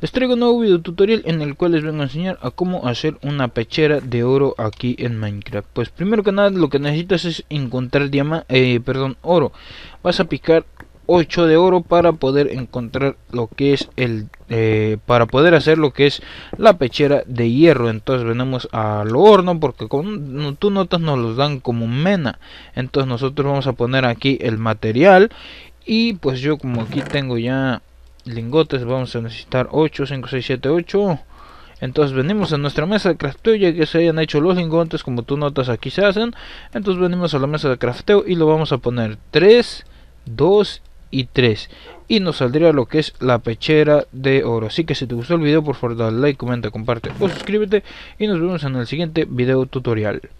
Les traigo un nuevo video tutorial en el cual les vengo a enseñar a cómo hacer una pechera de oro aquí en Minecraft. Pues primero que nada lo que necesitas es encontrar diamante, eh, perdón, oro. Vas a picar 8 de oro para poder encontrar lo que es el eh, para poder hacer lo que es la pechera de hierro entonces venimos al horno porque como tú notas nos los dan como mena entonces nosotros vamos a poner aquí el material y pues yo como aquí tengo ya lingotes vamos a necesitar 8, 5, 6, 7, 8. Entonces venimos a nuestra mesa de crafteo ya que se hayan hecho los lingotes como tú notas aquí se hacen. Entonces venimos a la mesa de crafteo y lo vamos a poner 3, 2 y 3. Y nos saldría lo que es la pechera de oro. Así que si te gustó el video por favor dale like, comenta, comparte o suscríbete. Y nos vemos en el siguiente video tutorial.